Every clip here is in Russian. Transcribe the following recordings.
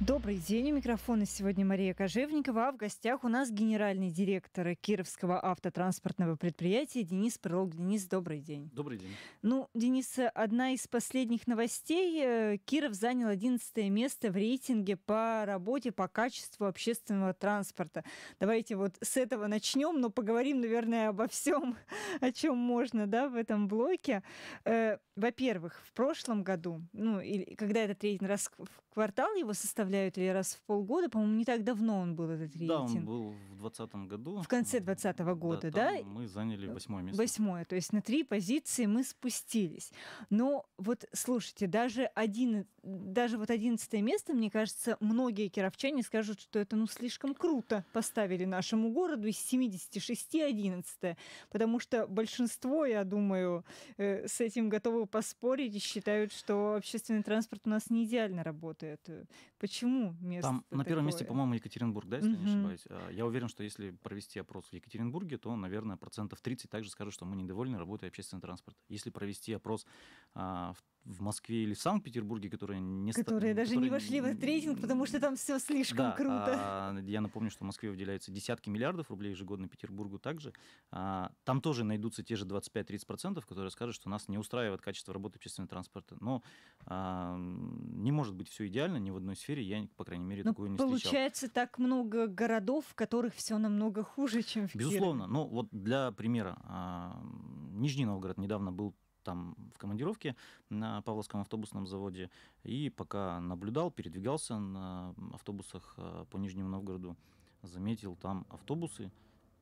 Добрый день. У микрофона сегодня Мария Кожевникова. А в гостях у нас генеральный директор Кировского автотранспортного предприятия Денис Прылог. Денис, добрый день. Добрый день. Ну, Денис, одна из последних новостей. Э, Киров занял 11 место в рейтинге по работе по качеству общественного транспорта. Давайте вот с этого начнем, но поговорим, наверное, обо всем, о чем можно да, в этом блоке. Э, во-первых, в прошлом году, ну, или когда этот рейтинг Квартал его составляют или раз в полгода? По-моему, не так давно он был, этот рейтинг. Да, он был в двадцатом году. В конце двадцатого года, да? да? Мы заняли э, восьмое место. Восьмое, то есть на три позиции мы спустились. Но вот слушайте, даже, один, даже вот одиннадцатое место, мне кажется, многие кировчане скажут, что это ну слишком круто поставили нашему городу из 76 11 потому что большинство, я думаю, э, с этим готовы поспорить и считают, что общественный транспорт у нас не идеально работает работает? Э, почему место Там на первом месте, по-моему, Екатеринбург, да, если угу. не ошибаюсь. А, я уверен, что если провести опрос в Екатеринбурге, то, наверное, процентов 30 также скажут, что мы недовольны работой общественного транспорта. Если провести опрос а, в в Москве или в Санкт-Петербурге, которые не Которые ста... даже которые... не вошли в этот рейтинг, потому что там все слишком да, круто. А, я напомню, что в Москве выделяются десятки миллиардов рублей ежегодно Петербургу также. А, там тоже найдутся те же 25-30%, которые скажут, что нас не устраивает качество работы общественного транспорта. Но а, не может быть все идеально ни в одной сфере. Я, по крайней мере, но ну, такое не получается, встречал. Получается, так много городов, в которых все намного хуже, чем в Безусловно. Кирове. Ну, но вот для примера, а, Нижний Новгород недавно был там в командировке на Павловском автобусном заводе. И пока наблюдал, передвигался на автобусах э, по Нижнему Новгороду, заметил там автобусы,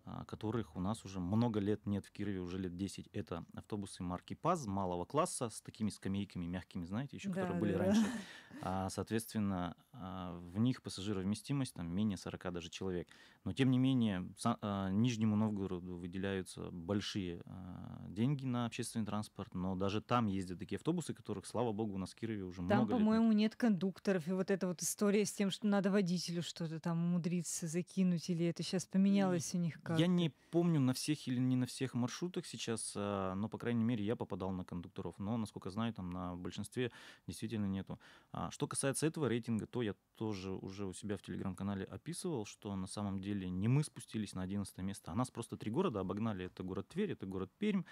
а, которых у нас уже много лет нет в Кирове, уже лет 10. Это автобусы марки ПАЗ малого класса с такими скамейками мягкими, знаете, еще, которые да, были да. раньше. А, соответственно, а, в них пассажировместимость там менее 40 даже человек. Но, тем не менее, а, Нижнему Новгороду выделяются большие деньги на общественный транспорт, но даже там ездят такие автобусы, которых, слава богу, у нас в Кирове уже там, много Там, по-моему, нет кондукторов, и вот эта вот история с тем, что надо водителю что-то там умудриться закинуть, или это сейчас поменялось и... у них как как? Я не помню на всех или не на всех маршрутах сейчас, а, но, по крайней мере, я попадал на кондукторов. Но, насколько знаю, там на большинстве действительно нету. А, что касается этого рейтинга, то я тоже уже у себя в Телеграм-канале описывал, что на самом деле не мы спустились на 11 место, а нас просто три города обогнали. Это город Тверь, это город Пермь,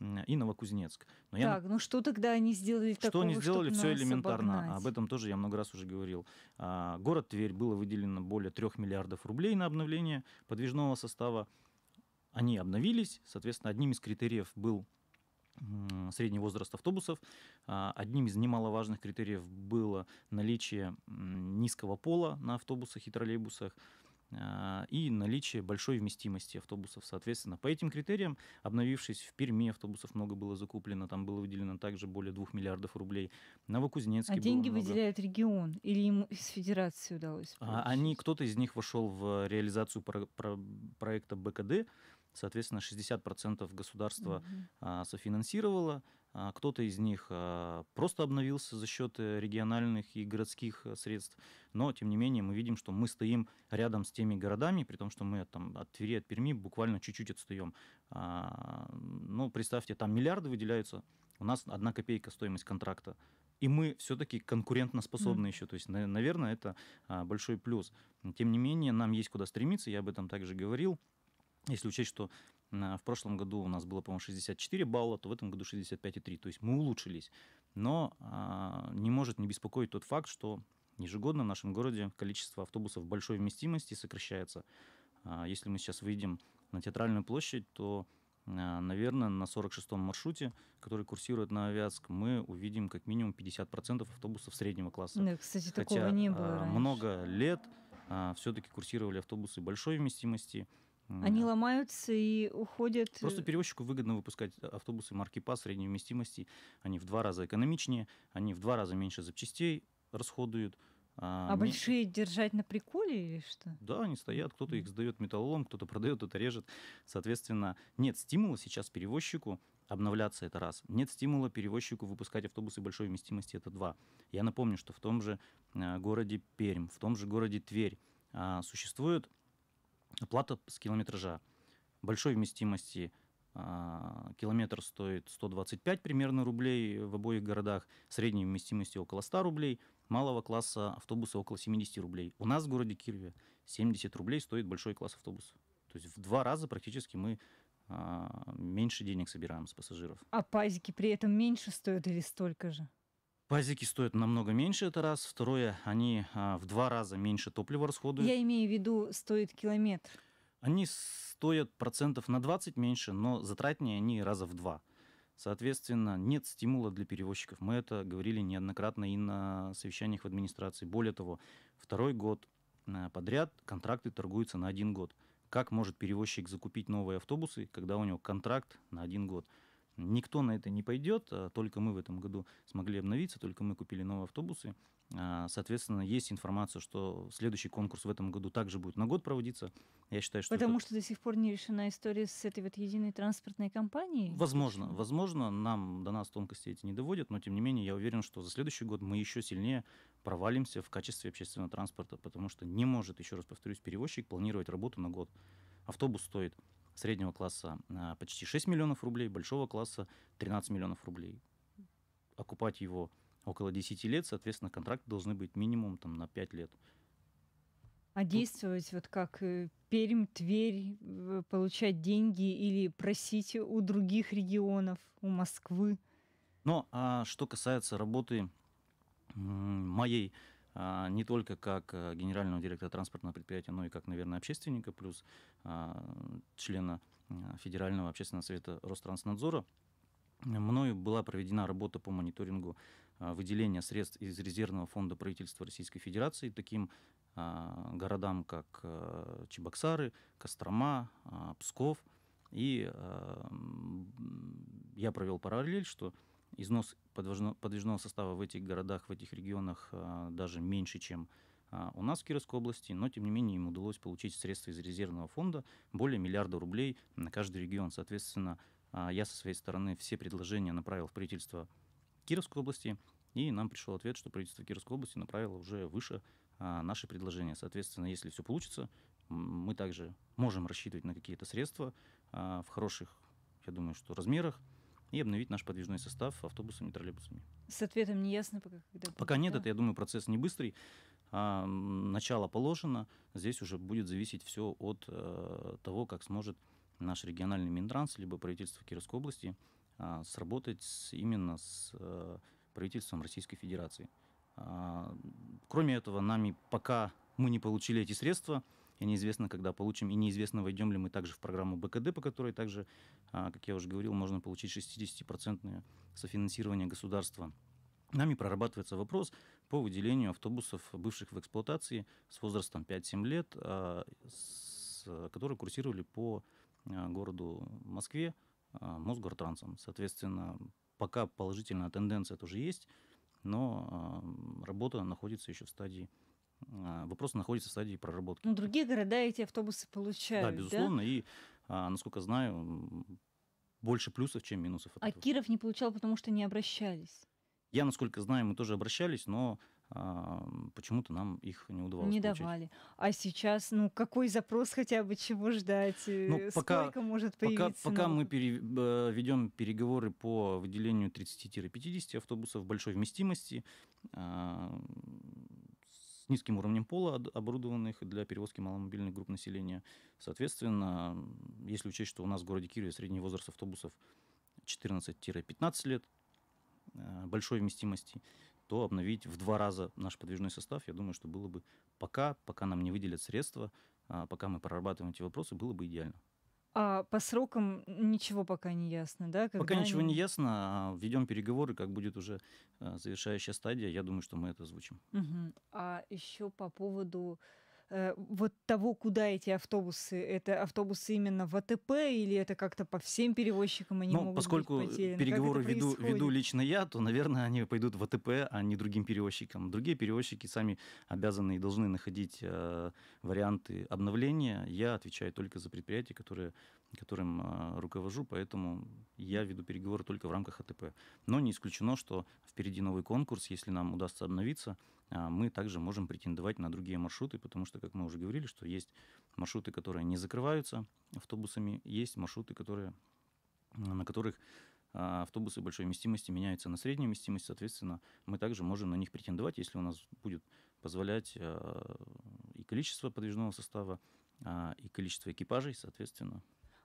и Новокузнецк. Но я... Так, ну что тогда они сделали что такого, Что они сделали, все элементарно. Обогнать. Об этом тоже я много раз уже говорил. А, город Тверь было выделено более 3 миллиардов рублей на обновление подвижного состава. Они обновились, соответственно, одним из критериев был средний возраст автобусов. А, одним из немаловажных критериев было наличие низкого пола на автобусах и троллейбусах. А, и наличие большой вместимости автобусов. Соответственно, по этим критериям, обновившись в Перми, автобусов много было закуплено, там было выделено также более 2 миллиардов рублей. Новокузнецкий А деньги много. выделяет регион или им из федерации удалось? А получить? Они, кто-то из них вошел в реализацию про, про, проекта БКД, соответственно, 60% государство угу. софинансировало, а, кто-то из них а, просто обновился за счет э, региональных и городских э, средств, но, тем не менее, мы видим, что мы стоим рядом с теми городами, при том, что мы там, от Твери, от Перми буквально чуть-чуть отстаем. А, ну, представьте, там миллиарды выделяются, у нас одна копейка стоимость контракта. И мы все-таки конкурентоспособны mm. еще. То есть, наверное, это большой плюс. Тем не менее, нам есть куда стремиться, я об этом также говорил. Если учесть, что в прошлом году у нас было, по-моему, 64 балла, то в этом году 65,3. То есть мы улучшились. Но а, не может не беспокоить тот факт, что ежегодно в нашем городе количество автобусов большой вместимости сокращается. А, если мы сейчас выйдем на Театральную площадь, то, а, наверное, на 46-м маршруте, который курсирует на авиаск, мы увидим как минимум 50% автобусов среднего класса. Да, кстати, Хотя, такого не было раньше. много лет все-таки курсировали автобусы большой вместимости – они ломаются и уходят. Просто э. перевозчику выгодно выпускать э, автобусы марки ПА средней вместимости. Они в два раза экономичнее, они в два раза меньше запчастей расходуют. А, а не... Ну большие держать на приколе или что? Да, они стоят, кто-то их сдает металлолом, кто-то продает, кто-то режет. Соответственно, нет стимула сейчас перевозчику обновляться, это раз. Нет стимула перевозчику выпускать автобусы большой вместимости, это два. Я напомню, что в том же э, городе Пермь, в том же городе Тверь а, существуют плата с километража. Большой вместимости а, километр стоит 125 примерно рублей в обоих городах, средней вместимости около 100 рублей, малого класса автобуса около 70 рублей. У нас в городе Кирове 70 рублей стоит большой класс автобуса. То есть в два раза практически мы а, меньше денег собираем с пассажиров. А пазики при этом меньше стоят или столько же? Пазики стоят намного меньше, это раз. Второе, они а, в два раза меньше топлива расходуют. Я имею в виду, стоит километр. Они стоят процентов на 20 меньше, но затратнее они раза в два. Соответственно, нет стимула для перевозчиков. Мы это говорили неоднократно и на совещаниях в администрации. Более того, второй год а, подряд контракты торгуются на один год. Как может перевозчик закупить новые автобусы, когда у него контракт на один год? Никто на это не пойдет, а только мы в этом году смогли обновиться, только мы купили новые автобусы. А, соответственно, есть информация, что следующий конкурс в этом году также будет на год проводиться. Я считаю, что... Потому это... что до сих пор не решена история с этой вот единой транспортной компанией? Возможно, возможно. Нам, до нас тонкости эти не доводят, но тем не менее я уверен, что за следующий год мы еще сильнее провалимся в качестве общественного транспорта, потому что не может, еще раз повторюсь, перевозчик планировать работу на год. Автобус стоит среднего класса а, почти 6 миллионов рублей, большого класса 13 миллионов рублей. Окупать его около 10 лет, соответственно, контракты должны быть минимум там, на 5 лет. А действовать вот как э, Пермь, Тверь, э, получать деньги или просить у других регионов, у Москвы? Но ну, а что касается работы моей а, не только как э, генерального директора транспортного предприятия, но и как, наверное, общественника, плюс а, члена а, Федерального общественного совета Ространснадзора. Мною была проведена работа по мониторингу выделения средств из резервного фонда правительства Российской Федерации таким городам, как э, Чебоксары, Кострома, Псков. И я провел параллель, что износ подвижного, состава в этих городах, в этих регионах а, даже меньше, чем а, у нас в Кировской области, но тем не менее им удалось получить средства из резервного фонда более миллиарда рублей на каждый регион. Соответственно, а, я со своей стороны все предложения направил в правительство Кировской области, и нам пришел ответ, что правительство Кировской области направило уже выше наши предложения. Соответственно, если все получится, мы также можем рассчитывать на какие-то средства в хороших, я думаю, что размерах, и обновить наш подвижной состав автобусами и троллейбусами. С ответом не ясно пока? Когда будет, пока нет, да? это, я думаю, процесс не быстрый. А, начало положено, здесь уже будет зависеть все от э, того, как сможет наш региональный Минтранс, либо правительство Кировской области э, сработать с, именно с э, правительством Российской Федерации. А, кроме этого, нами пока мы не получили эти средства, и неизвестно, когда получим, и неизвестно, войдем ли мы также в программу БКД, по которой также, а, как я уже говорил, можно получить 60 софинансирование государства. Нами прорабатывается вопрос по выделению автобусов, бывших в эксплуатации с возрастом 5-7 лет, а, с, которые курсировали по а, городу Москве Мосгортрансом. Соответственно, пока положительная тенденция тоже есть, но работа находится еще в стадии а, вопрос находится в стадии проработки. Но ну, другие города эти автобусы получают. Да, безусловно. Да? И, а, насколько знаю, больше плюсов, чем минусов. а этого. Киров не получал, потому что не обращались. Я, насколько знаю, мы тоже обращались, но а, почему-то нам их не удавалось Не получить. давали. А сейчас, ну, какой запрос хотя бы, чего ждать? Э, ну, пока, Сколько может появиться? Пока, пока мы э, ведем переговоры по выделению 30-50 автобусов большой вместимости, а, низким уровнем пола, оборудованных для перевозки маломобильных групп населения. Соответственно, если учесть, что у нас в городе Кирове средний возраст автобусов 14-15 лет, э, большой вместимости, то обновить в два раза наш подвижной состав, я думаю, что было бы пока, пока нам не выделят средства, а, пока мы прорабатываем эти вопросы, было бы идеально. А по срокам ничего пока не ясно, да? Когда пока они... ничего не ясно. А, Ведем переговоры, как будет уже а, завершающая стадия. Я думаю, что мы это озвучим. Угу. А еще по поводу Э, вот того, куда эти автобусы? Это автобусы именно в АТП или это как-то по всем перевозчикам они ну, могут поскольку быть потеряны? переговоры веду, веду лично я, то, наверное, они пойдут в АТП, а не другим перевозчикам. Другие перевозчики сами обязаны и должны находить э, варианты обновления. Я отвечаю только за предприятия, которые, которым э, руковожу, поэтому я веду переговоры только в рамках АТП. Но не исключено, что впереди новый конкурс, если нам удастся обновиться, а, мы также можем претендовать на другие маршруты, потому что, как мы уже говорили, что есть маршруты, которые не закрываются автобусами, есть маршруты, которые, на которых а, автобусы большой вместимости меняются на среднюю вместимость, соответственно, мы также можем на них претендовать, если у нас будет позволять а, и количество подвижного состава, и количество экипажей, соответственно,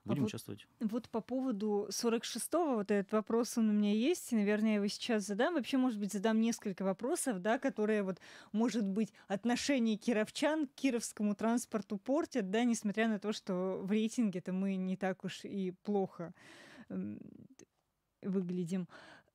а Будем а вот, участвовать. Вот по поводу 46-го, вот этот вопрос он у меня есть, и, наверное, я его сейчас задам. Вообще, может быть, задам несколько вопросов, да, которые вот, может быть, отношение кировчан к кировскому транспорту портят, да, несмотря на то, что в рейтинге-то мы не так уж и плохо выглядим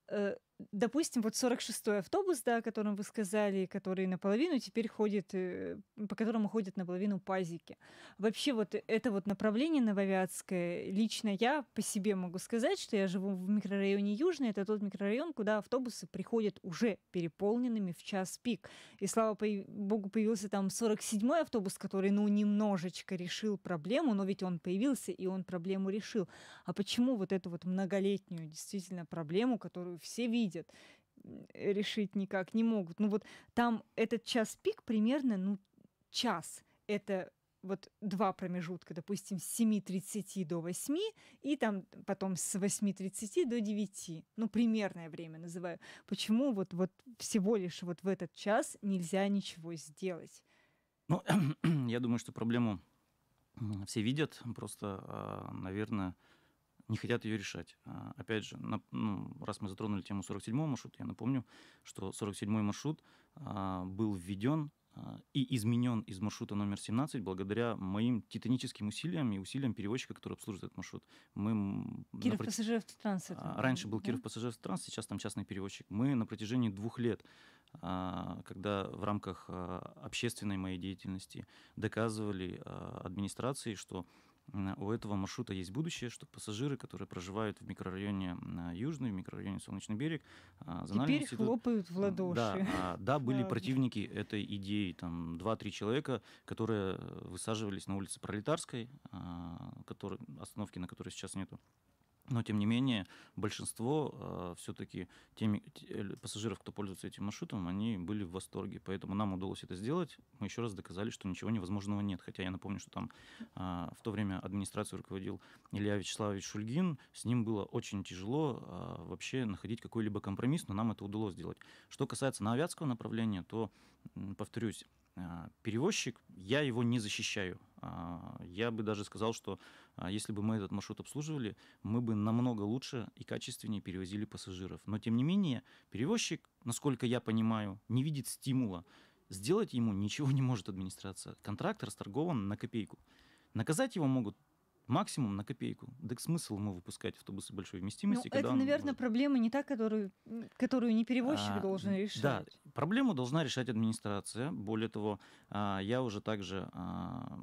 э, допустим, вот 46-й автобус, да, о котором вы сказали, который наполовину теперь ходит, э, по которому ходят наполовину пазики. Вообще вот это вот направление нововиатское. лично я по себе могу сказать, что я живу в микрорайоне Южный, это тот микрорайон, куда автобусы приходят уже переполненными в час пик. И слава богу, появился там 47-й автобус, который, ну, немножечко решил проблему, но ведь он появился, и он проблему решил. А почему вот эту вот многолетнюю действительно проблему, которую все видят, видят решить никак не могут. Ну вот там этот час пик примерно, ну, час. Это вот два промежутка, допустим, с 7.30 до 8 и там потом с 8.30 до 9. Ну, примерное время называю. Почему вот, вот всего лишь вот в этот час нельзя ничего сделать? Ну, я думаю, что проблему все видят. Просто, а, наверное, не хотят ее решать. А, опять же, на, ну, раз мы затронули тему 47-го маршрута, я напомню, что 47-й маршрут а, был введен а, и изменен из маршрута номер 17 благодаря моим титаническим усилиям и усилиям перевозчика, который обслуживает этот маршрут. Мы Киров прот... Пассажиров Транс. А, раньше был да? Киров Пассажиров Транс, сейчас там частный перевозчик. Мы на протяжении двух лет а, когда в рамках общественной моей деятельности доказывали администрации, что Э, у этого маршрута есть будущее, что пассажиры, которые проживают в микрорайоне э, Южный, в микрорайоне Солнечный берег, а, за Теперь институт, хлопают в ладоши. Да, да были да. противники этой идеи, там 2-3 человека, которые э, высаживались на улице Пролетарской, а, который, остановки на которой сейчас нету. Но, тем не менее, большинство э, все-таки теми, те, э, пассажиров, кто пользуется этим маршрутом, они были в восторге. Поэтому нам удалось это сделать. Мы еще раз доказали, что ничего невозможного нет. Хотя я напомню, что там э, в то время администрацию руководил Илья Вячеславович Шульгин. С ним было очень тяжело э, вообще находить какой-либо компромисс, но нам это удалось сделать. Что касается на авиатского направления, то, повторюсь, а, перевозчик, я его не защищаю. А, я бы даже сказал, что а, если бы мы этот маршрут обслуживали, мы бы намного лучше и качественнее перевозили пассажиров. Но тем не менее, перевозчик, насколько я понимаю, не видит стимула. Сделать ему ничего не может администрация. Контракт расторгован на копейку. Наказать его могут максимум на копейку. Так смысл ему выпускать автобусы большой вместимости? Ну, когда это, наверное, может... проблема не та, которую, которую не перевозчик а, должен решать. Да, проблему должна решать администрация. Более того, а, я уже также а,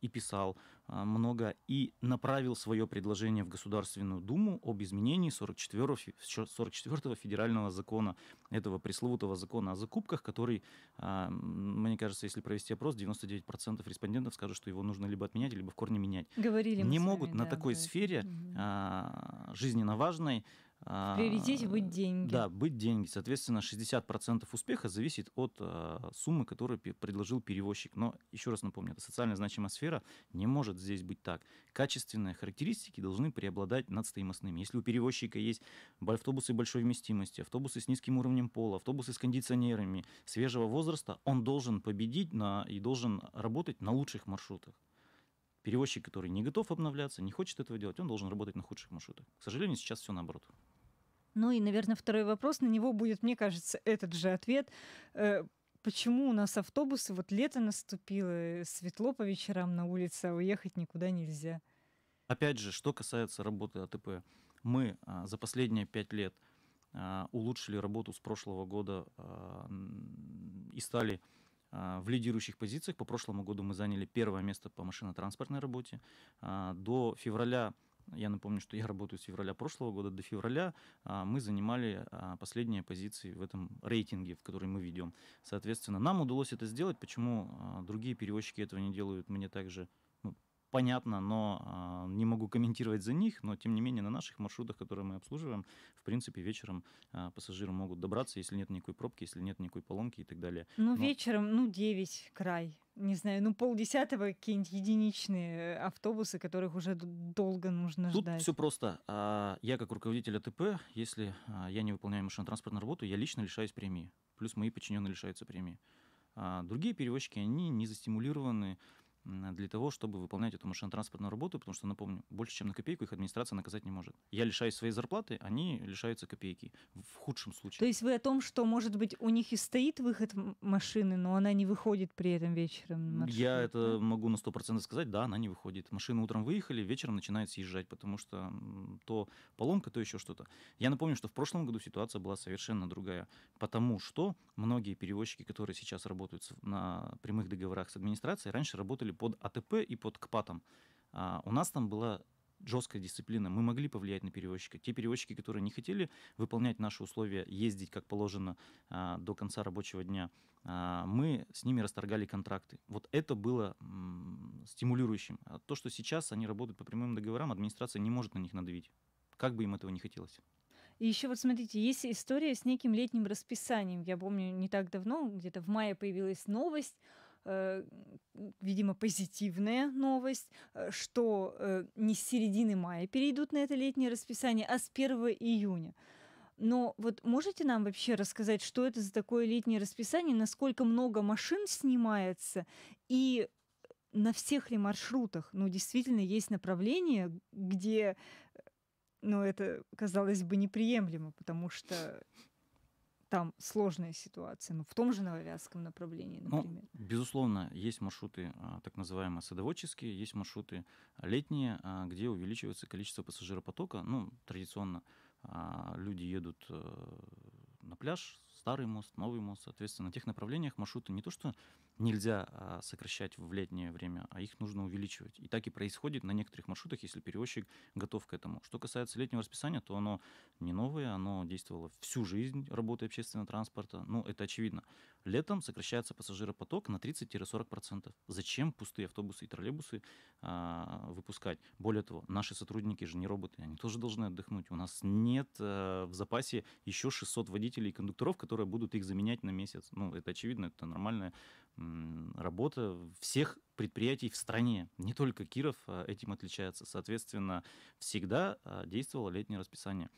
и писал а, много и направил свое предложение в Государственную Думу об изменении 44, 44 федерального закона, этого пресловутого закона о закупках, который, а, мне кажется, если провести опрос, 99% респондентов скажут, что его нужно либо отменять, либо в корне менять. Говорили Не могут вами, на да, такой да. сфере угу. жизненно важной а, В приоритете быть деньги. Да, быть деньги. Соответственно, 60% успеха зависит от а, суммы, которую предложил перевозчик. Но еще раз напомню, это социально значимая сфера, не может здесь быть так. Качественные характеристики должны преобладать над стоимостными. Если у перевозчика есть автобусы большой вместимости, автобусы с низким уровнем пола, автобусы с кондиционерами свежего возраста, он должен победить на, и должен работать на лучших маршрутах. Перевозчик, который не готов обновляться, не хочет этого делать, он должен работать на худших маршрутах. К сожалению, сейчас все наоборот. Ну и, наверное, второй вопрос, на него будет, мне кажется, этот же ответ. Э, почему у нас автобусы, вот лето наступило, э, светло по вечерам на улице, а уехать никуда нельзя? Опять же, что касается работы АТП, мы а, за последние пять лет а, улучшили работу с прошлого года а, и стали в лидирующих позициях. По прошлому году мы заняли первое место по машинотранспортной работе. До февраля я напомню, что я работаю с февраля прошлого года до февраля. А, мы занимали а, последние позиции в этом рейтинге, в который мы ведем. Соответственно, нам удалось это сделать. Почему а, другие перевозчики этого не делают, мне также понятно, но а, не могу комментировать за них, но тем не менее на наших маршрутах, которые мы обслуживаем, в принципе, вечером а, пассажиры могут добраться, если нет никакой пробки, если нет никакой поломки и так далее. Ну, но... вечером, ну, 9 край, не знаю, ну полдесятого какие-нибудь единичные э, автобусы, которых уже долго нужно Тут ждать. Тут все просто. А, я как руководитель АТП, если я не выполняю машинно-транспортную работу, я лично лишаюсь премии. Плюс мои подчиненные лишаются премии. Другие перевозчики, они не застимулированы для того, чтобы выполнять эту машинно-транспортную работу, потому что, напомню, больше, чем на копейку их администрация наказать не может. Я лишаюсь своей зарплаты, они лишаются копейки в худшем случае. То есть вы о том, что, может быть, у них и стоит выход машины, но она не выходит при этом вечером? Маршрут, Я это могу на 100% сказать, да, она не выходит. Машины утром выехали, вечером начинает съезжать, потому что то поломка, то еще что-то. Я напомню, что в прошлом году ситуация была совершенно другая, потому что многие перевозчики, которые сейчас работают на прямых договорах с администрацией, раньше работали были под АТП и под КПАТом. А, у нас там была жесткая дисциплина. Мы могли повлиять на перевозчика. Те перевозчики, которые не хотели выполнять наши условия, ездить как положено а, до конца рабочего дня, а, мы с ними расторгали контракты. Вот это было м, стимулирующим. А то, что сейчас они работают по прямым договорам, администрация не может на них надавить. Как бы им этого не хотелось. И еще вот смотрите, есть история с неким летним расписанием. Я помню, не так давно, где-то в мае появилась новость Э, видимо, позитивная новость, э, что э, не с середины мая перейдут на это летнее расписание, а с 1 июня. Но вот можете нам вообще рассказать, что это за такое летнее расписание, насколько много машин снимается и на всех ли маршрутах? Ну, действительно, есть направления, где ну, это казалось бы неприемлемо, потому что там сложная ситуация, ну, в том же Нововятском направлении, ну, например? Ну, безусловно, есть маршруты а, так называемые садоводческие, есть маршруты летние, а, где увеличивается количество пассажиропотока. Ну, традиционно а, люди едут э, на пляж старый мост, новый мост. Соответственно, на тех направлениях маршруты не то, что нельзя а, сокращать в летнее время, а их нужно увеличивать. И так и происходит на некоторых маршрутах, если перевозчик готов к этому. Что касается летнего расписания, то оно не новое, оно действовало всю жизнь работы общественного транспорта. Ну, это очевидно. Летом сокращается пассажиропоток на 30-40%. Зачем пустые автобусы и троллейбусы а, выпускать? Более того, наши сотрудники же не роботы, они тоже должны отдохнуть. У нас нет а, в запасе еще 600 водителей и кондукторов, которые которые будут их заменять на месяц. Ну, это очевидно, это нормальная работа всех предприятий в стране. Не только Киров а, этим отличается. Соответственно, всегда а, действовало летнее расписание.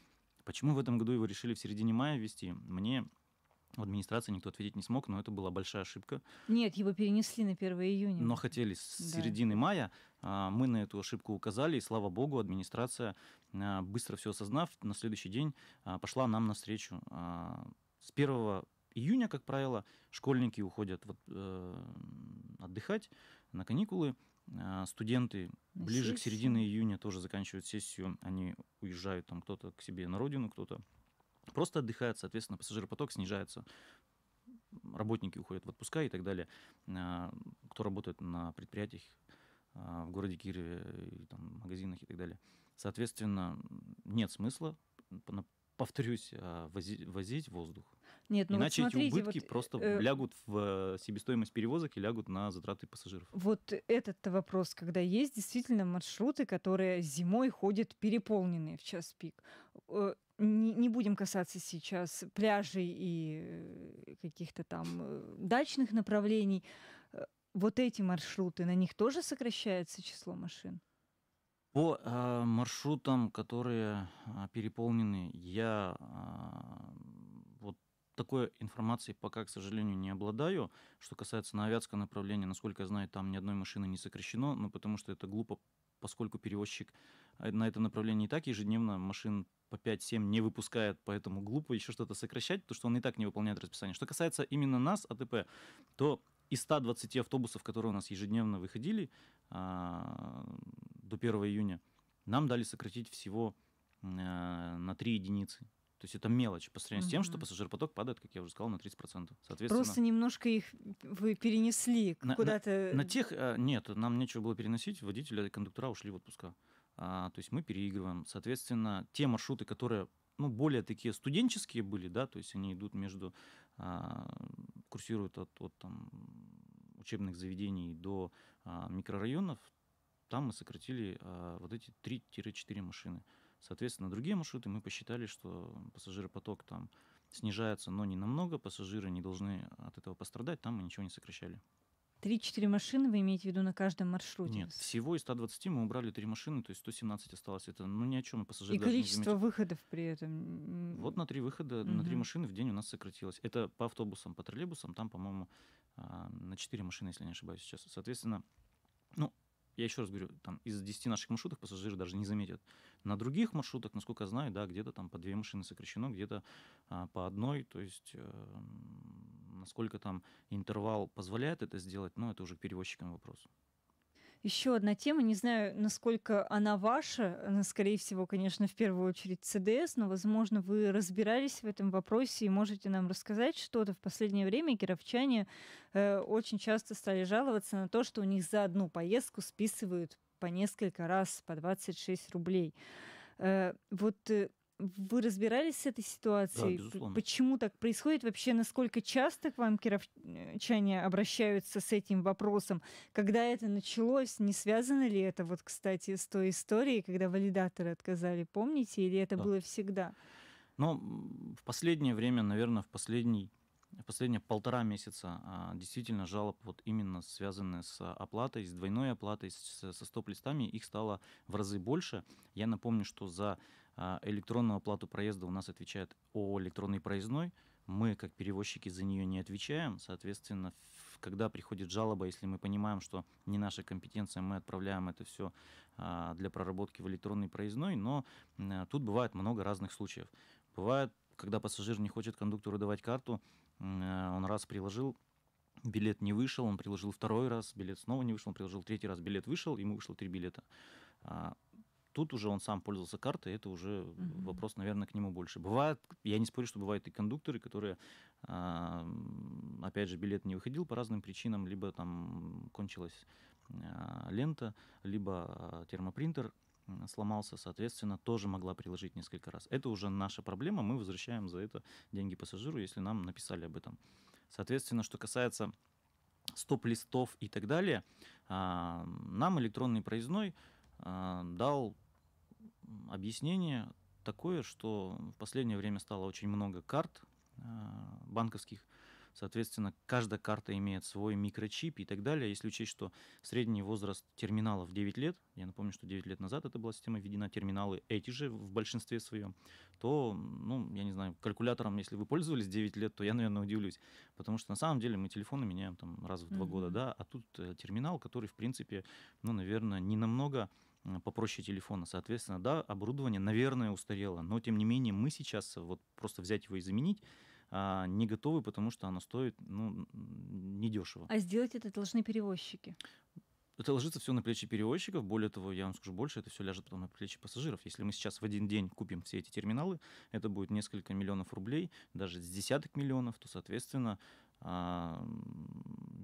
Почему в этом году его решили в середине мая ввести? Мне в администрации никто ответить не смог, но это была большая ошибка. Нет, его перенесли на 1 июня. Но хотели с да. середины мая. А, мы на эту ошибку указали, и слава богу, администрация, быстро все осознав, на следующий день пошла нам навстречу с 1 июня, как правило, школьники уходят вот, э, отдыхать на каникулы, а, студенты ближе сессию. к середине июня тоже заканчивают сессию, они уезжают там кто-то к себе на родину, кто-то просто отдыхает, соответственно, пассажиропоток снижается, работники уходят в отпуска и так далее. А, кто работает на предприятиях, а, в городе Кирове, и, там, магазинах и так далее. Соответственно, нет смысла повторюсь, а, возить, возить воздух. Нет, ну Иначе вот смотрите, эти убытки вот, просто э, лягут в э, себестоимость перевозок и лягут на затраты пассажиров. Вот этот вопрос, когда есть действительно маршруты, которые зимой ходят переполненные в час пик. Э, не, не будем касаться сейчас пляжей и э, каких-то там дачных направлений. Вот эти маршруты, на них тоже сокращается число машин? По э, маршрутам, которые э, переполнены, я э, вот такой информации пока, к сожалению, не обладаю. Что касается Новятского направления, насколько я знаю, там ни одной машины не сокращено, но ну, потому что это глупо, поскольку перевозчик э, на это направление и так ежедневно машин по 5-7 не выпускает, поэтому глупо еще что-то сокращать, потому что он и так не выполняет расписание. Что касается именно нас, АТП, то из 120 автобусов, которые у нас ежедневно выходили а, до 1 июня, нам дали сократить всего э, на 3 единицы. То есть это мелочь по сравнению угу. с тем, что пассажиропоток падает, как я уже сказал, на 30%. Соответственно, Просто немножко их вы перенесли куда-то. На, на тех э, нет, нам нечего было переносить, водители и э, кондуктора ушли в отпуска. А, то есть мы переигрываем. Соответственно, те маршруты, которые ну, более такие студенческие были, да, то есть они идут между а, курсируют от, от там, учебных заведений до а, микрорайонов, там мы сократили а, вот эти 3-4 машины. Соответственно, другие маршруты мы посчитали, что пассажиропоток там снижается, но не намного, пассажиры не должны от этого пострадать, там мы ничего не сокращали. 3-4 машины вы имеете в виду на каждом маршруте? Нет, всего из 120 мы убрали 3 машины, то есть 117 осталось. Это ну ни о чем пассажир И количество выходов при этом? Вот на 3 выхода, угу. на 3 машины в день у нас сократилось. Это по автобусам, по троллейбусам, там, по-моему, а, на 4 машины, если не ошибаюсь сейчас. Соответственно, ну, я еще раз говорю, там из 10 наших маршрутов пассажиры даже не заметят. На других маршрутах, насколько я знаю, да, где-то там по две машины сокращено, где-то а, по одной, то есть э, насколько там интервал позволяет это сделать, ну, это уже к перевозчикам вопрос. Еще одна тема, не знаю, насколько она ваша, она, скорее всего, конечно, в первую очередь ЦДС, но, возможно, вы разбирались в этом вопросе и можете нам рассказать что-то. В последнее время кировчане э, очень часто стали жаловаться на то, что у них за одну поездку списывают по несколько раз по 26 рублей. Э, вот э, вы разбирались с этой ситуацией? Да, безусловно. Почему так происходит? Вообще, насколько часто к вам кировчане обращаются с этим вопросом? Когда это началось? Не связано ли это, вот, кстати, с той историей, когда валидаторы отказали? Помните? Или это да. было всегда? Но ну, в последнее время, наверное, в последний в последние полтора месяца а, действительно жалоб вот именно связанные с оплатой, с двойной оплатой, со стоп-листами, их стало в разы больше. Я напомню, что за а, электронную оплату проезда у нас отвечает ООО «Электронный проездной». Мы, как перевозчики, за нее не отвечаем. Соответственно, когда приходит жалоба, если мы понимаем, что не наша компетенция, мы отправляем это все а, для проработки в электронный проездной. Но а, тут бывает много разных случаев. Бывает, когда пассажир не хочет кондуктору давать карту, он раз приложил, билет не вышел, он приложил второй раз, билет снова не вышел, он приложил третий раз, билет вышел, ему вышло три билета тут уже он сам пользовался картой, это уже угу. вопрос, наверное, к нему больше. Бывает, я не спорю, что бывают и кондукторы, которые, а, опять же, билет не выходил по разным причинам, либо там кончилась а, лента, либо а, термопринтер сломался, соответственно, тоже могла приложить несколько раз. Это уже наша проблема, мы возвращаем за это деньги пассажиру, если нам написали об этом. Соответственно, что касается стоп-листов и так далее, нам электронный проездной дал объяснение такое, что в последнее время стало очень много карт э, банковских, соответственно, каждая карта имеет свой микрочип и так далее. Если учесть, что средний возраст терминалов 9 лет, я напомню, что 9 лет назад эта была система введена, терминалы эти же в большинстве своем, то, ну, я не знаю, калькулятором, если вы пользовались 9 лет, то я, наверное, удивлюсь, потому что на самом деле мы телефоны меняем там раз в 2 mm-hmm. года, да, а тут э, терминал, который, в принципе, ну, наверное, не намного попроще телефона. Соответственно, да, оборудование, наверное, устарело, но тем не менее мы сейчас э, вот просто взять его и заменить а, не готовы, потому что оно стоит ну, недешево. А сделать это должны перевозчики? Это ложится все на плечи перевозчиков. Более того, я вам скажу больше, это все ляжет потом на плечи пассажиров. Если мы сейчас в один день купим все эти терминалы, это будет несколько миллионов рублей, даже с десяток миллионов, то, соответственно, а,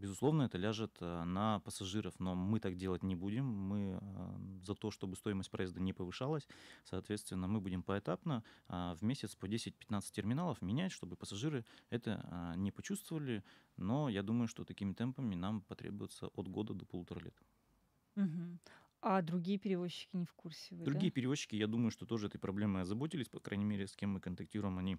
безусловно, это ляжет э, на пассажиров, но мы так делать не будем. Мы э, за то, чтобы стоимость проезда не повышалась, соответственно, мы будем поэтапно а, в месяц по 10-15 терминалов менять, чтобы пассажиры это а, не почувствовали, но я думаю, что такими темпами нам потребуется от года до полутора лет. Угу. А другие перевозчики не в курсе? Вы, другие да? перевозчики, я думаю, что тоже этой проблемой озаботились, по крайней мере, с кем мы контактируем, они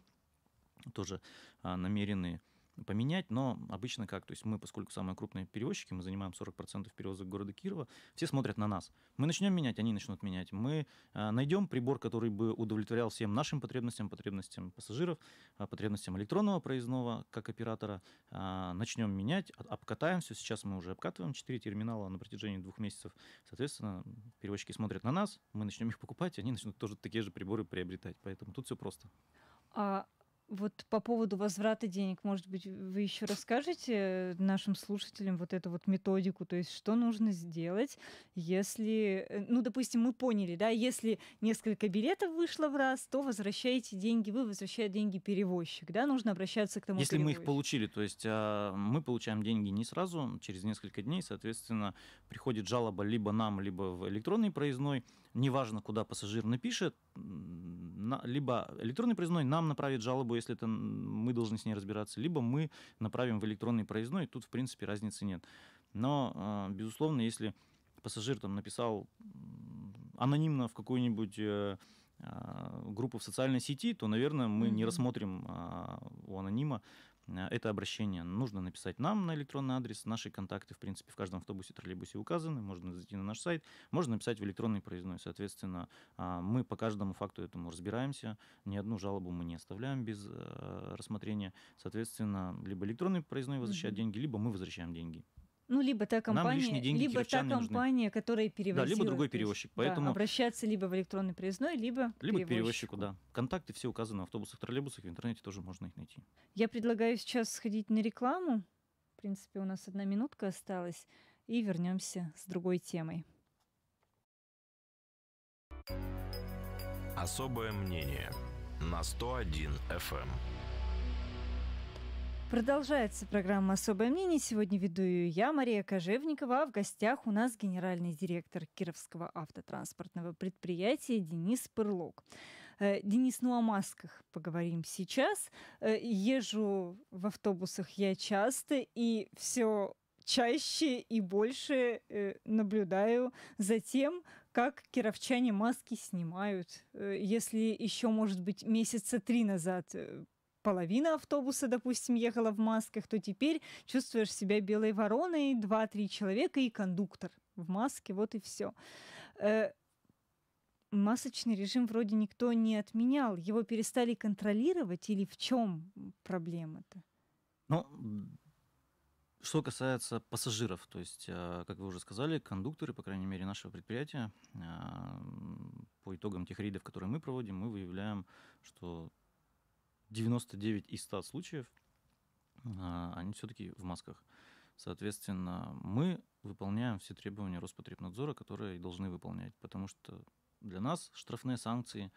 тоже а, намерены поменять, но обычно как? То есть мы, поскольку самые крупные перевозчики, мы занимаем 40% перевозок города Кирова, все смотрят на нас. Мы начнем менять, они начнут менять. Мы э, найдем прибор, который бы удовлетворял всем нашим потребностям, потребностям пассажиров, э, потребностям электронного проездного как оператора. Э, начнем менять, обкатаем все. Сейчас мы уже обкатываем 4 терминала на протяжении двух месяцев. Соответственно, перевозчики смотрят на нас, мы начнем их покупать, они начнут тоже такие же приборы приобретать. Поэтому тут все просто. А вот по поводу возврата денег, может быть, вы еще расскажете нашим слушателям вот эту вот методику, то есть что нужно сделать, если, э, ну, допустим, мы поняли, да, если несколько билетов вышло в раз, то возвращаете деньги, вы возвращаете деньги перевозчик, да, нужно обращаться к тому Если мы их получили, то есть а, мы получаем деньги не сразу, а через несколько дней, соответственно, приходит жалоба либо нам, либо в электронный проездной, неважно, куда пассажир напишет, на, либо электронный проездной нам направит жалобу, если это мы должны с ней разбираться, либо мы направим в электронный проездной, тут, в принципе, разницы нет. Но, а, безусловно, если пассажир там написал анонимно в какую-нибудь э, а, группу в социальной сети, то, наверное, мы mm-hmm. не рассмотрим а, у анонима Э, это обращение нужно написать нам на электронный адрес. Наши контакты, в принципе, в каждом автобусе, троллейбусе указаны. Можно зайти на наш сайт, можно написать в электронный проездной. Соответственно, а, мы по каждому факту этому разбираемся. Ни одну жалобу мы не оставляем без э, рассмотрения. Соответственно, либо электронный проездной возвращает mm-hmm. деньги, либо мы возвращаем деньги. Ну, либо та компания, деньги, либо та компания, которая перевозила. Да, либо другой перевозчик. Поэтому... Да, обращаться либо в электронный проездной, либо Либо к перевозчику, да. Контакты все указаны в автобусах, троллейбусах, в интернете тоже можно их найти. Я предлагаю сейчас сходить на рекламу. В принципе, у нас одна минутка осталась. И вернемся с другой темой. Особое мнение на 101 FM. Продолжается программа «Особое мнение». Сегодня веду ее я, Мария Кожевникова. А в гостях у нас генеральный директор Кировского автотранспортного предприятия Денис Пырлок. Э, Денис, ну о масках поговорим сейчас. Э, езжу в автобусах я часто, и все чаще и больше э, наблюдаю за тем, как кировчане маски снимают. Если еще, может быть, месяца три назад половина автобуса, допустим, ехала в масках, то теперь чувствуешь себя белой вороной, два-три человека и кондуктор в маске, вот и все. Э, масочный режим вроде никто не отменял. Его перестали контролировать или в чем проблема-то? Ну, что касается пассажиров, то есть, э, как вы уже сказали, кондукторы, по крайней мере, нашего предприятия, э, по итогам тех рейдов, которые мы проводим, мы выявляем, что 99 из 100 случаев а, они все-таки в масках. Соответственно, мы выполняем все требования Роспотребнадзора, которые должны выполнять, потому что для нас штрафные санкции,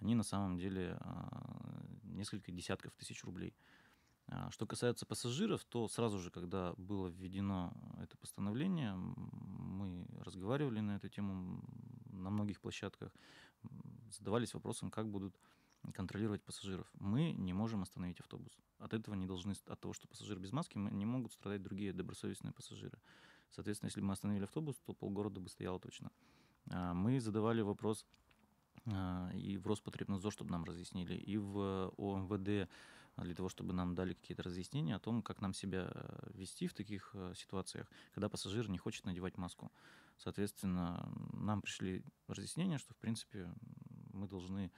они на самом деле а, несколько десятков тысяч рублей. А, что касается пассажиров, то сразу же, когда было введено это постановление, мы разговаривали на эту тему на многих площадках, задавались вопросом, как будут контролировать пассажиров. Мы не можем остановить автобус. От этого не должны, от того, что пассажир без маски, мы не могут страдать другие добросовестные пассажиры. Соответственно, если бы мы остановили автобус, то полгорода бы стояло точно. А, мы задавали вопрос а, и в Роспотребнадзор, чтобы нам разъяснили, и в ОМВД для того, чтобы нам дали какие-то разъяснения о том, как нам себя э, вести в таких э, ситуациях, когда пассажир не хочет надевать маску. Соответственно, нам пришли разъяснения, что, в принципе, мы должны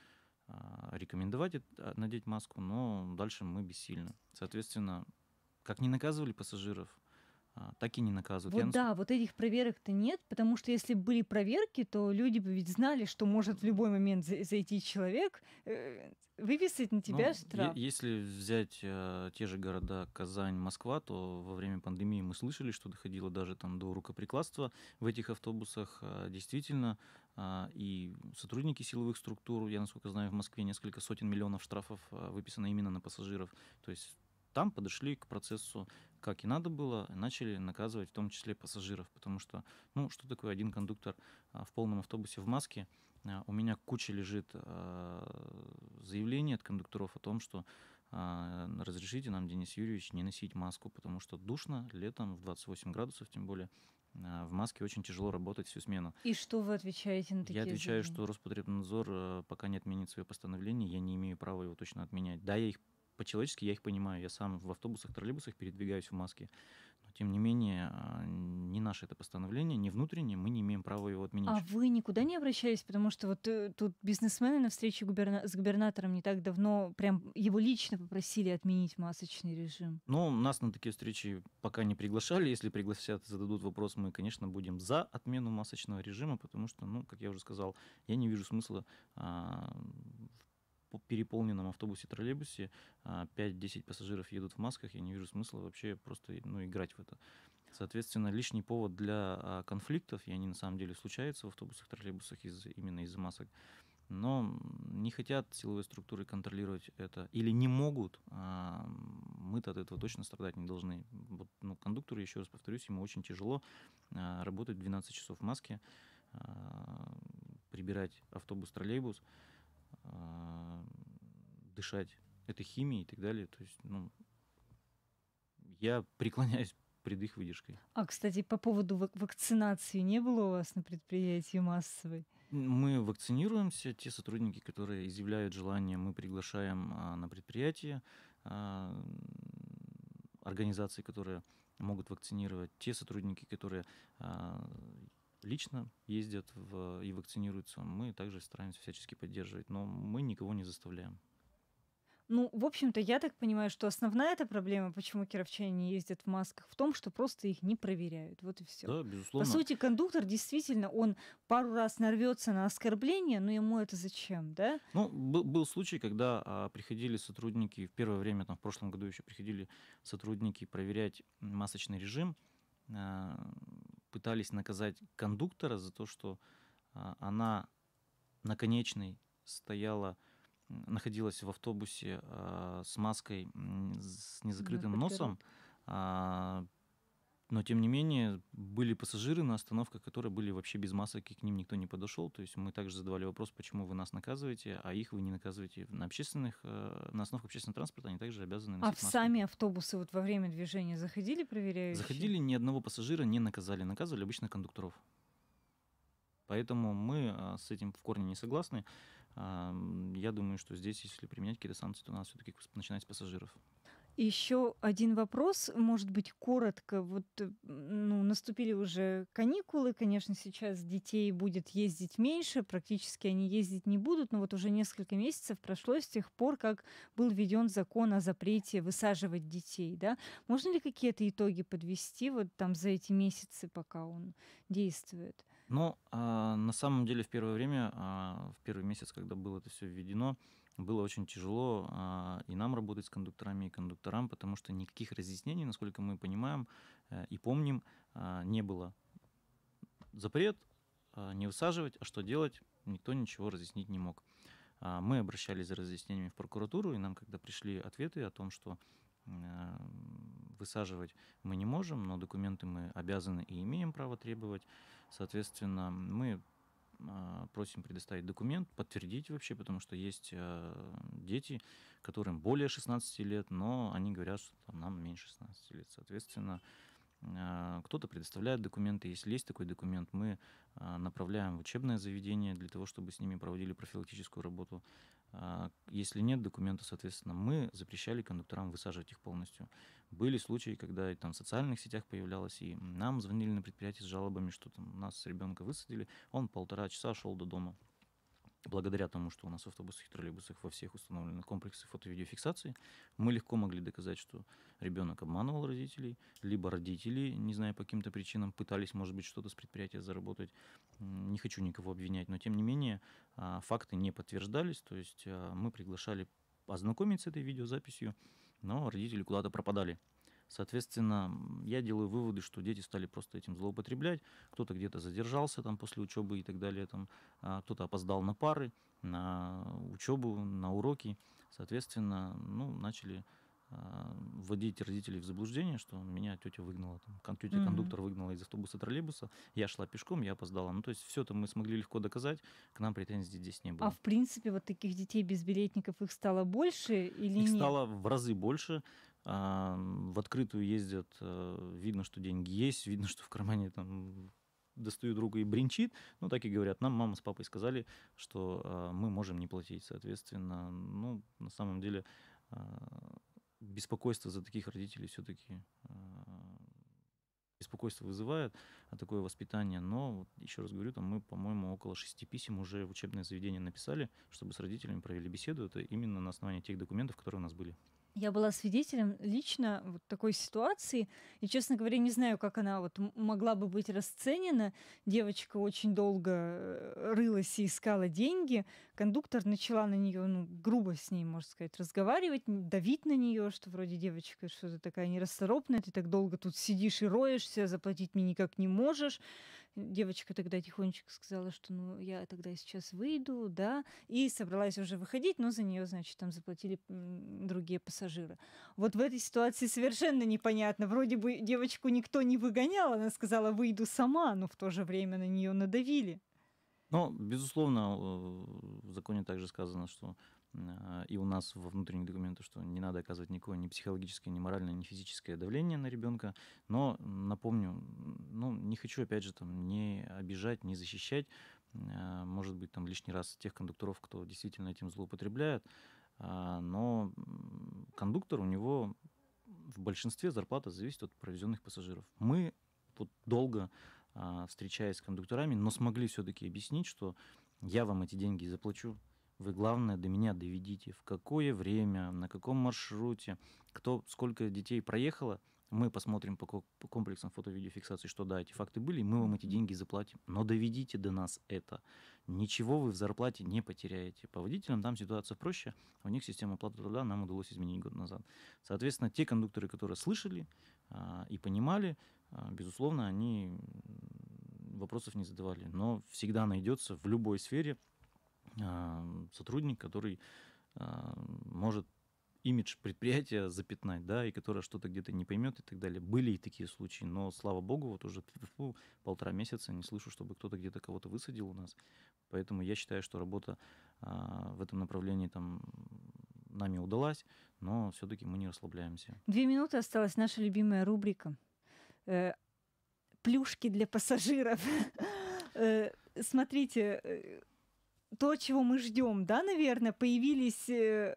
а, рекомендовать а, надеть маску, но дальше мы бессильны. Соответственно, как не наказывали пассажиров, а, так и не наказывают. Вот Я да, вот этих проверок-то нет, потому что если были проверки, то люди бы ведь знали, что может в любой момент зайти человек, э, выписать на тебя ну, штраф. Если взять э, те же города Казань, Москва, то во время пандемии мы слышали, что доходило даже там до рукоприкладства в этих автобусах. Э, действительно, а, и сотрудники силовых структур, я насколько знаю, в Москве несколько сотен миллионов штрафов а, выписано именно на пассажиров. То есть там подошли к процессу как и надо было, и начали наказывать в том числе пассажиров, потому что, ну, что такое один кондуктор а, в полном автобусе в маске? У меня куча лежит заявлений от кондукторов о том, что разрешите нам, Денис Юрьевич, не носить маску, потому что душно летом в 28 градусов, тем более а в маске очень тяжело работать всю смену. И что вы отвечаете на такие Я отвечаю, заявления? что Роспотребнадзор э, пока не отменит свое постановление, я не имею права его точно отменять. Да, я их по-человечески я их понимаю. Я сам в автобусах, троллейбусах передвигаюсь в маске. Тем не менее, а, не наше это постановление, не внутреннее, мы не имеем права его а отменить. А вы никуда не обращались, потому что вот э, тут бизнесмены на встрече губерна... с губернатором не так давно прям его лично попросили отменить масочный режим. Ну, нас на такие встречи пока не приглашали. Если пригласят, зададут вопрос, мы, конечно, будем за отмену масочного режима, потому что, ну, как я уже сказал, я не вижу смысла а, переполненном автобусе-троллейбусе 5-10 а, пассажиров едут в масках, я не вижу смысла вообще просто ну, играть в это. Соответственно, лишний повод для а, конфликтов, и они на самом деле случаются в автобусах, троллейбусах из, именно из-за масок, но не хотят силовые структуры контролировать это или не могут, а мы-то от этого точно страдать не должны. Вот, ну, кондуктору, еще раз повторюсь, ему очень тяжело а, работать 12 часов в маске, прибирать автобус, троллейбус. А, дышать этой химией и так далее. То есть, ну, я преклоняюсь пред их выдержкой. А, кстати, по поводу вакцинации не было у вас на предприятии массовой? Мы вакцинируемся. Те сотрудники, которые изъявляют желание, мы приглашаем а, на предприятие а, организации, которые могут вакцинировать. Те сотрудники, которые лично ездят в, и вакцинируются, мы также стараемся всячески поддерживать, но мы никого не заставляем. Ну, в общем-то, я так понимаю, что основная эта проблема, почему кировчане не ездят в масках, в том, что просто их не проверяют. Вот и все. Да, безусловно. По сути, кондуктор действительно, он пару раз нарвется на оскорбление, но ему это зачем, да? Ну, был, был случай, когда а, приходили сотрудники, в первое время, там, в прошлом году еще приходили сотрудники проверять масочный режим, а, пытались наказать кондуктора за то, что а, она на конечной стояла, находилась в автобусе а, с маской с незакрытым носом, а, но, тем не менее, были пассажиры на остановках, которые были вообще без масок, и к ним никто не подошел. То есть мы также задавали вопрос, почему вы нас наказываете, а их вы не наказываете. На общественных, э, на остановках общественного транспорта они также обязаны носить А в маски. сами автобусы вот во время движения заходили, проверяющие? Заходили, ни одного пассажира не наказали. Наказывали обычно кондукторов. Поэтому мы а, с этим в корне не согласны. Я думаю, что здесь, если применять какие-то санкции, то надо все-таки начинать с пассажиров. Еще один вопрос, может быть, коротко. Вот э, ну, наступили уже каникулы, конечно, сейчас детей будет ездить меньше, практически они ездить не будут, но вот уже несколько месяцев прошло с тех пор, как был введен закон о запрете высаживать детей. Да? Можно ли какие-то итоги подвести вот там за эти месяцы, пока он действует? Ну, а, на самом деле в первое время, а, в первый месяц, когда было это все введено, было очень тяжело а, и нам работать с кондукторами, и кондукторам, потому что никаких разъяснений, насколько мы понимаем а, и помним, а, не было. Запрет а, не высаживать, а что делать, никто ничего разъяснить не мог. А, мы обращались за разъяснениями в прокуратуру, и нам, когда пришли ответы о том, что а, высаживать мы не можем, но документы мы обязаны и имеем право требовать. Соответственно, мы а, просим предоставить документ, подтвердить вообще, потому что есть а, дети, которым более 16 лет, но они говорят, что там, нам меньше 16 лет. Соответственно, а, кто-то предоставляет документы, если есть такой документ, мы направляем в учебное заведение для того, чтобы с ними проводили профилактическую работу. А, если нет документа, соответственно, мы запрещали кондукторам высаживать их полностью. Были случаи, когда и там в социальных сетях появлялось, и нам звонили на предприятие с жалобами, что там нас ребенка высадили, он полтора часа шел до дома. Благодаря тому, что у нас в автобусах и троллейбусах во всех установлены комплексы фото-видеофиксации, мы легко могли доказать, что ребенок обманывал родителей, либо родители, не знаю, по каким-то причинам пытались, может быть, что-то с предприятия заработать, не хочу никого обвинять, но тем не менее а, факты не подтверждались, то есть а, мы приглашали ознакомиться с этой видеозаписью, но родители куда-то пропадали. Соответственно, я делаю выводы, что дети стали просто этим злоупотреблять. Кто-то где-то задержался там после учебы и так далее. Там, а, кто-то опоздал на пары, на учебу, на уроки. Соответственно, ну, начали Э, вводить родителей в заблуждение, что меня тетя выгнала, там, тетя кондуктор выгнала из автобуса троллейбуса, я шла пешком, я опоздала. Ну, то есть все это мы смогли легко доказать, к нам претензий здесь не было. А в принципе вот таких детей без билетников их стало больше или их нет? Их стало в разы больше. В открытую ездят, э, видно, что деньги есть, видно, что в кармане там достаю друга и бринчит, ну, так и говорят. Нам мама с папой сказали, что э, мы можем не платить, соответственно. Ну, на самом деле, э, беспокойство за таких родителей все-таки э, беспокойство вызывает а такое воспитание. Но, вот, еще раз говорю, там мы, по-моему, около шести писем уже в учебное заведение написали, чтобы с родителями провели беседу. Это именно на основании тех документов, которые у нас были. Я была свидетелем лично вот такой ситуации, и, честно говоря, не знаю, как она вот могла бы быть расценена. Девочка очень долго э, рылась и искала деньги. Кондуктор начала на нее, ну, грубо с ней, можно сказать, разговаривать, давить на нее, что вроде девочка что-то такая нерасторопная, ты так долго тут сидишь и роешься, заплатить мне никак не можешь девочка тогда тихонечко сказала, что ну я тогда сейчас выйду, да, и собралась уже выходить, но за нее, значит, там заплатили другие пассажиры. Вот в этой ситуации совершенно непонятно. Вроде бы девочку никто не выгонял, она сказала, выйду сама, но в то же время на нее надавили. Но ну, безусловно, а, в законе также сказано, что а, и у нас во внутренних документах, что не надо оказывать никакое ни психологическое, ни моральное, ни физическое давление на ребенка. Но, напомню, ну, не хочу, опять же, там, не обижать, не защищать, а, может быть, там, лишний раз тех кондукторов, кто действительно этим злоупотребляет. А, но кондуктор у него в большинстве зарплата зависит от провезенных пассажиров. Мы тут долго встречаясь с кондукторами, но смогли все-таки объяснить, что я вам эти деньги заплачу, вы, главное, до меня доведите, в какое время, на каком маршруте, кто, сколько детей проехало, мы посмотрим по, комплексам фото-видеофиксации, что да, эти факты были, мы вам эти деньги заплатим. Но доведите до нас это. Ничего вы в зарплате не потеряете. По водителям там ситуация проще, а у них система оплаты труда нам удалось изменить год назад. Соответственно, те кондукторы, которые слышали а, и понимали, а, безусловно, они вопросов не задавали. Но всегда найдется в любой сфере а, сотрудник, который а, может имидж предприятия запятнать, да, и которая что-то где-то не поймет и так далее. Были и такие случаи, но, слава богу, вот уже фу, полтора месяца не слышу, чтобы кто-то где-то кого-то высадил у нас. Поэтому я считаю, что работа а, в этом направлении там нами удалась, но все-таки мы не расслабляемся. Две минуты осталась наша любимая рубрика. Э, плюшки для пассажиров. Э, смотрите, э, то, чего мы ждем, да, наверное, появились э,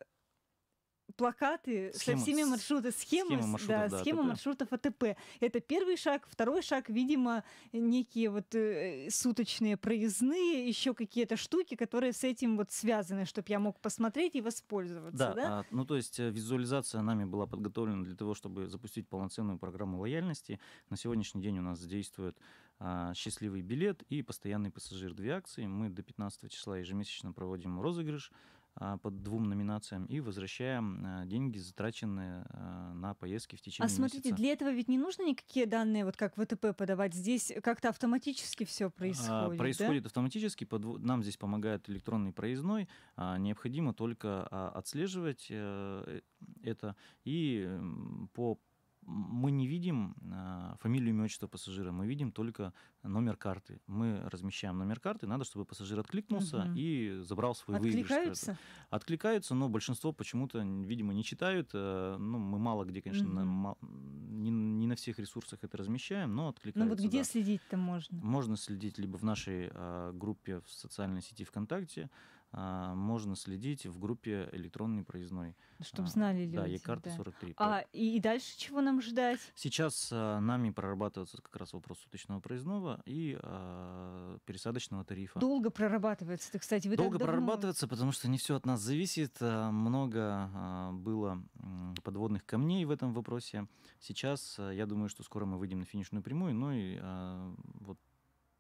плакаты схемы, со всеми маршрутами, схемы, схемы маршрутов, да, да, схема АТП. маршрутов АТП. Это первый шаг. Второй шаг, видимо, некие вот э, суточные проездные, еще какие-то штуки, которые с этим вот связаны, чтобы я мог посмотреть и воспользоваться. Да, да? А, ну то есть э, визуализация нами была подготовлена для того, чтобы запустить полноценную программу лояльности. На сегодняшний день у нас действует а, счастливый билет и постоянный пассажир. Две акции. Мы до 15 числа ежемесячно проводим розыгрыш а, под двум номинациям и возвращаем а, деньги, затраченные на поездки в течение А смотрите, месяца. для этого ведь не нужно никакие данные, вот как ВТП подавать. Здесь как-то автоматически все происходит. Происходит да? автоматически. Нам здесь помогает электронный проездной. Необходимо только отслеживать э, э, это и по мы не видим а, фамилию, имя, отчество пассажира, мы видим только номер карты. Мы размещаем номер карты, надо, чтобы пассажир откликнулся угу. и забрал свой Откликаются? выигрыш. Откликаются, но большинство почему-то, видимо, не читают. Э, ну, мы мало где, конечно, угу. мало, не, не на всех ресурсах это размещаем, но откликаются. Ну вот где да. следить-то можно? Можно следить либо в нашей а, группе в социальной сети ВКонтакте, а, можно следить в группе электронный проездной. Чтобы а, знали люди. Да, Е-карта да. 43. А, и, и дальше чего нам ждать? Сейчас а, нами прорабатывается как раз вопрос суточного проездного и а, пересадочного тарифа. Долго прорабатывается? Ты, кстати, вы Долго давно... прорабатывается, потому что не все от нас зависит. А, много а, было подводных камней в этом вопросе. Сейчас, я думаю, что скоро мы выйдем на финишную прямую, Но ну и а, вот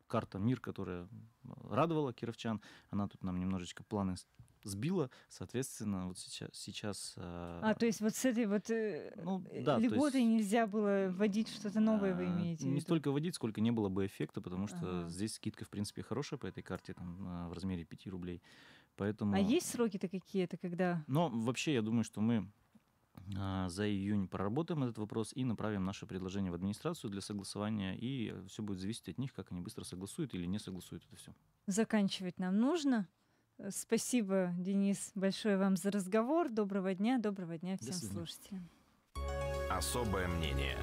карта «Мир», которая радовала кировчан, она тут нам немножечко планы сбила, соответственно, вот сейчас... сейчас э, а, то есть вот с этой вот э, ну, да, льготой есть, нельзя было вводить что-то новое, вы а, имеете Не в виду? столько вводить, сколько не было бы эффекта, потому что ага. здесь скидка, в принципе, хорошая по этой карте, там, э, в размере 5 рублей. А Поэтому... А есть сроки-то какие-то, когда... Но вообще, я думаю, что мы а, за июнь проработаем этот вопрос и направим наше предложение в администрацию для согласования, и все будет зависеть от них, как они быстро согласуют или не согласуют это все. Заканчивать нам нужно. Э, спасибо, Денис, большое вам за разговор. Доброго дня, доброго дня всем слушателям. Особое мнение.